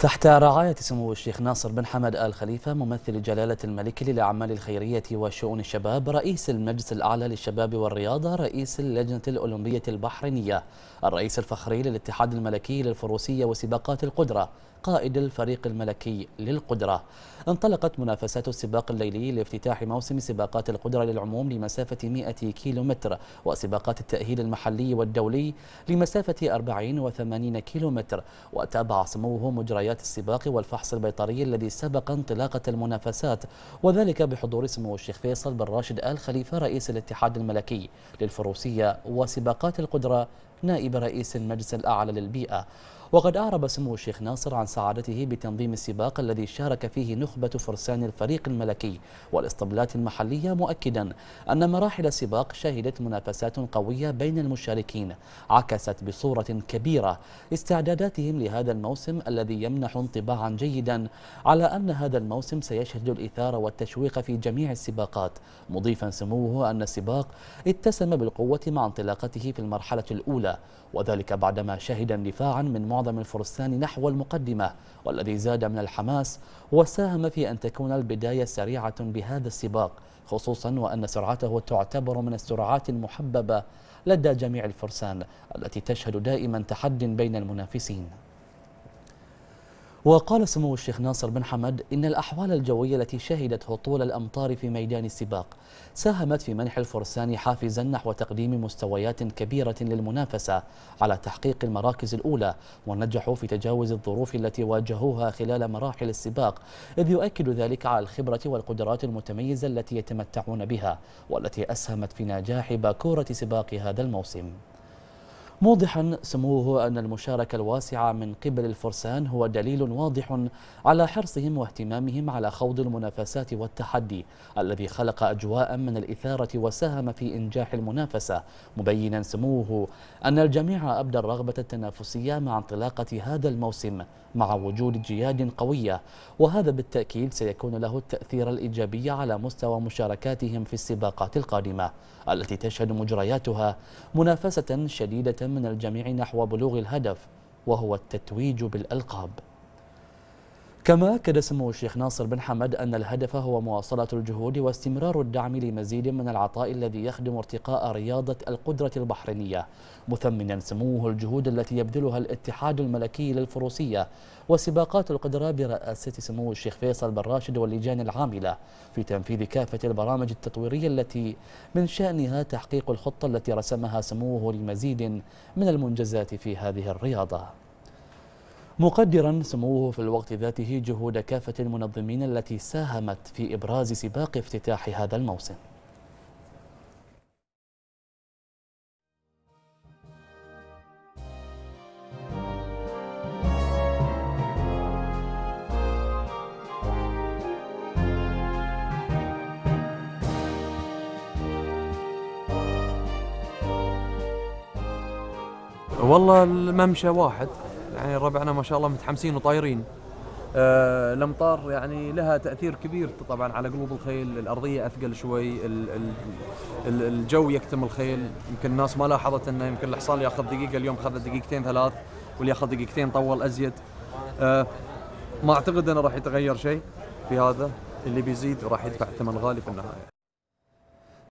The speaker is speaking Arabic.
تحت رعاية سمو الشيخ ناصر بن حمد آل خليفة ممثل جلالة الملك للأعمال الخيرية وشؤون الشباب رئيس المجلس الأعلى للشباب والرياضة رئيس اللجنة الأولمبية البحرينية الرئيس الفخري للاتحاد الملكي للفروسية وسباقات القدرة قائد الفريق الملكي للقدرة انطلقت منافسات السباق الليلي لافتتاح موسم سباقات القدرة للعموم لمسافة 100 كيلومتر وسباقات التأهيل المحلي والدولي لمسافة 40 و80 كيلومتر وتابع سموه مجريات مباريات السباق والفحص البيطري الذي سبق انطلاقة المنافسات وذلك بحضور سمو الشيخ فيصل بن راشد آل خليفة رئيس الاتحاد الملكي للفروسية وسباقات القدرة نائب رئيس المجلس الأعلى للبيئة وقد أعرب سمو الشيخ ناصر عن سعادته بتنظيم السباق الذي شارك فيه نخبة فرسان الفريق الملكي والاسطبلات المحلية مؤكدا أن مراحل السباق شهدت منافسات قوية بين المشاركين عكست بصورة كبيرة استعداداتهم لهذا الموسم الذي يمنح انطباعا جيدا على أن هذا الموسم سيشهد الإثارة والتشويق في جميع السباقات مضيفا سموه أن السباق اتسم بالقوة مع انطلاقته في المرحلة الأولى وذلك بعدما شهد اندفاعا من معظم معظم الفرسان نحو المقدمة والذي زاد من الحماس وساهم في أن تكون البداية سريعة بهذا السباق خصوصا وأن سرعته تعتبر من السرعات المحببة لدى جميع الفرسان التي تشهد دائما تحد بين المنافسين وقال سمو الشيخ ناصر بن حمد إن الأحوال الجوية التي شهدت هطول الأمطار في ميدان السباق ساهمت في منح الفرسان حافزا نحو تقديم مستويات كبيرة للمنافسة على تحقيق المراكز الأولى ونجحوا في تجاوز الظروف التي واجهوها خلال مراحل السباق إذ يؤكد ذلك على الخبرة والقدرات المتميزة التي يتمتعون بها والتي أسهمت في نجاح باكورة سباق هذا الموسم موضحا سموه أن المشاركة الواسعة من قبل الفرسان هو دليل واضح على حرصهم واهتمامهم على خوض المنافسات والتحدي الذي خلق أجواء من الإثارة وساهم في إنجاح المنافسة مبينا سموه أن الجميع أبدى الرغبة التنافسية مع انطلاقة هذا الموسم مع وجود جياد قوية وهذا بالتأكيد سيكون له التأثير الإيجابي على مستوى مشاركاتهم في السباقات القادمة التي تشهد مجرياتها منافسة شديدة من الجميع نحو بلوغ الهدف وهو التتويج بالألقاب كما أكد سمو الشيخ ناصر بن حمد أن الهدف هو مواصلة الجهود واستمرار الدعم لمزيد من العطاء الذي يخدم ارتقاء رياضة القدرة البحرينية مثمنا سموه الجهود التي يبذلها الاتحاد الملكي للفروسية وسباقات القدرة برئاسة سمو الشيخ فيصل بن راشد واللجان العاملة في تنفيذ كافة البرامج التطويرية التي من شأنها تحقيق الخطة التي رسمها سموه لمزيد من المنجزات في هذه الرياضة مقدرا سموه في الوقت ذاته جهود كافة المنظمين التي ساهمت في إبراز سباق افتتاح هذا الموسم والله الممشى واحد يعني ربعنا ما شاء الله متحمسين وطايرين آه، الامطار يعني لها تاثير كبير طبعا على قلوب الخيل الارضيه اثقل شوي الجو يكتم الخيل يمكن الناس ما لاحظت انه يمكن الحصان ياخذ دقيقه اليوم خذ دقيقتين ثلاث واللي ياخذ دقيقتين طول ازيد آه، ما اعتقد انه راح يتغير شيء في هذا اللي بيزيد راح يدفع ثمن غالي في النهايه